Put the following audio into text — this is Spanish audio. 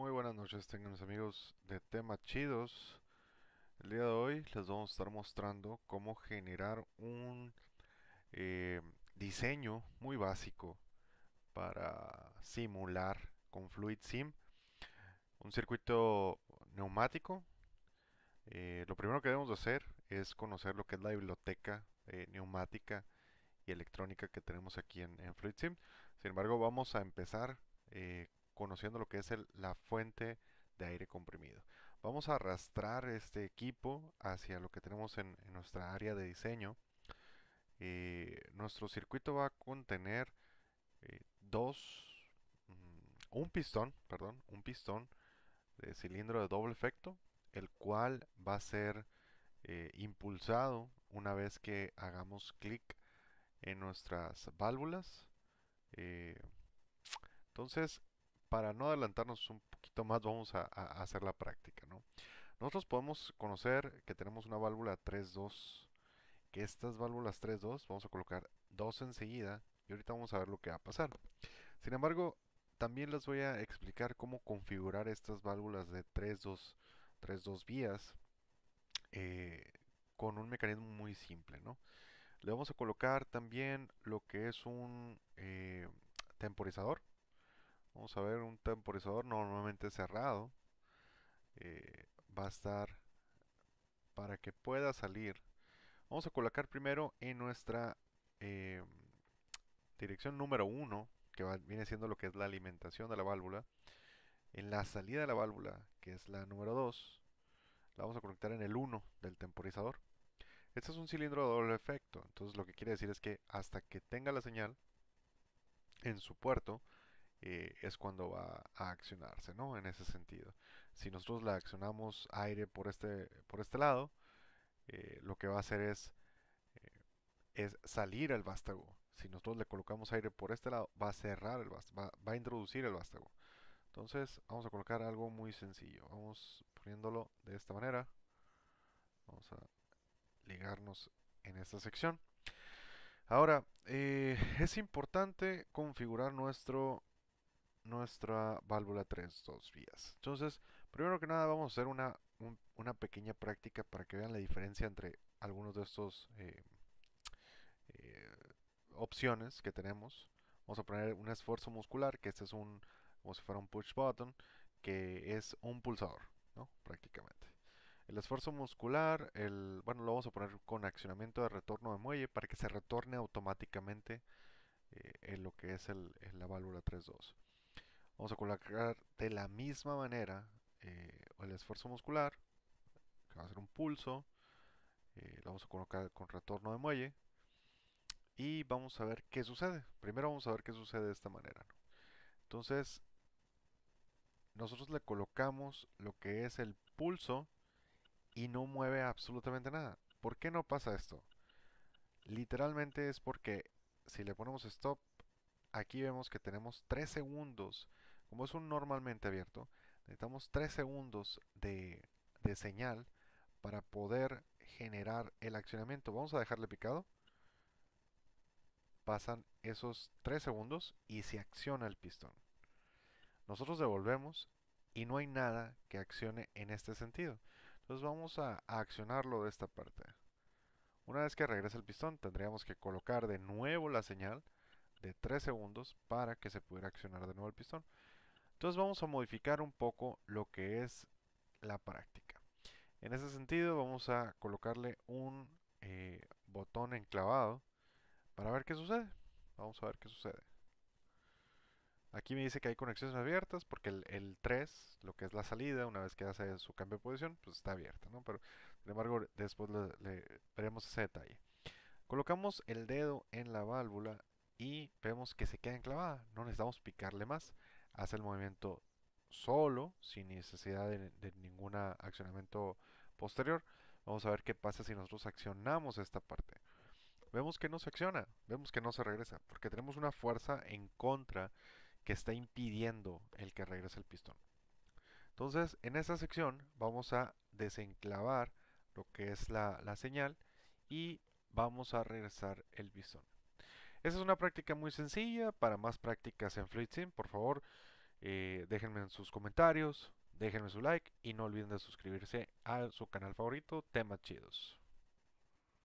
Muy buenas noches, tengan amigos de Tema chidos. El día de hoy les vamos a estar mostrando cómo generar un eh, diseño muy básico para simular con FluidSIM un circuito neumático. Eh, lo primero que debemos hacer es conocer lo que es la biblioteca eh, neumática y electrónica que tenemos aquí en, en Sin embargo, vamos a empezar conociendo lo que es la fuente de aire comprimido. Vamos a arrastrar este equipo hacia lo que tenemos en, nuestra área de diseño. Eh, nuestro circuito va a contener eh, dos, mm, un pistón, perdón, un pistón de cilindro de doble efecto, el cual va a ser eh, impulsado una vez que hagamos clic en nuestras válvulas. entonces para no adelantarnos un poquito más, vamos a, hacer la práctica, Nosotros podemos conocer que tenemos una válvula 3.2, que estas válvulas 3.2, vamos a colocar 2 enseguida, y ahorita vamos a ver lo que va a pasar. Sin embargo, también les voy a explicar cómo configurar estas válvulas de 3-2, vías, eh, con un mecanismo muy simple, ¿no? Le vamos a colocar también lo que es un eh, temporizador, Vamos a ver un temporizador normalmente cerrado. Eh, va a estar para que pueda salir. Vamos a colocar primero en nuestra em, dirección número 1, que viene siendo lo que es la alimentación de la válvula. En la salida de la válvula, que es la número 2, la vamos a conectar en el 1 del temporizador. Este es un cilindro de doble efecto, entonces lo que quiere decir es que hasta que tenga la señal en su puerto, eh, es cuando va a accionarse, ¿no? En ese sentido. Si nosotros le accionamos aire por este, por este lado, eh, lo que va a hacer es, eh, es salir el vástago. Si nosotros le colocamos aire por este lado, va a cerrar el vástago, va, a introducir el vástago. Entonces vamos a colocar algo muy sencillo. Vamos poniéndolo de esta manera. Vamos a ligarnos en esta sección. Ahora, es importante configurar nuestro nuestra válvula 3.2 vías. Entonces, primero que nada vamos a hacer una, pequeña práctica para que vean la diferencia entre algunos de estos eh, eh, opciones que tenemos. Vamos a poner un esfuerzo muscular, que este es un, como si fuera un push button, que es un pulsador, Prácticamente. El esfuerzo muscular, el, bueno, lo vamos a poner con accionamiento de retorno de muelle para que se retorne automáticamente eh, en lo que es la válvula 3.2. Vamos a colocar de la misma manera eh, el esfuerzo muscular, que va a ser un pulso. Eh, lo vamos a colocar con retorno de muelle. Y vamos a ver qué sucede. Primero vamos a ver qué sucede de esta manera. Entonces, nosotros le colocamos lo que es el pulso y no mueve absolutamente nada. ¿Por qué no pasa esto? Literalmente es porque si le ponemos stop, aquí vemos que tenemos 3 segundos como es un normalmente abierto, necesitamos 3 segundos de, señal para poder generar el accionamiento. Vamos a dejarle picado. Pasan esos 3 segundos y se acciona el pistón. Nosotros devolvemos y no hay nada que accione en este sentido. Entonces vamos a, a accionarlo de esta parte. Una vez que regresa el pistón tendríamos que colocar de nuevo la señal de 3 segundos para que se pudiera accionar de nuevo el pistón. Entonces vamos a modificar un poco lo que es la práctica. En ese sentido vamos a colocarle un eh, botón enclavado para ver qué sucede. Vamos a ver qué sucede. Aquí me dice que hay conexiones abiertas porque el, 3, lo que es la salida, una vez que hace su cambio de posición, pues está abierta, ¿no? Pero, sin embargo, después le veremos ese detalle. Colocamos el dedo en la válvula y vemos que se queda enclavada. No necesitamos picarle más hace el movimiento solo, sin necesidad de, ningún accionamiento posterior. Vamos a ver qué pasa si nosotros accionamos esta parte. Vemos que no se acciona, vemos que no se regresa, porque tenemos una fuerza en contra que está impidiendo el que regrese el pistón. Entonces, en esta sección vamos a desenclavar lo que es la, la señal y vamos a regresar el pistón. Esa es una práctica muy sencilla. Para más prácticas en FluidSim, por favor, eh, déjenme en sus comentarios, déjenme su like y no olviden de suscribirse a su canal favorito, Temas Chidos.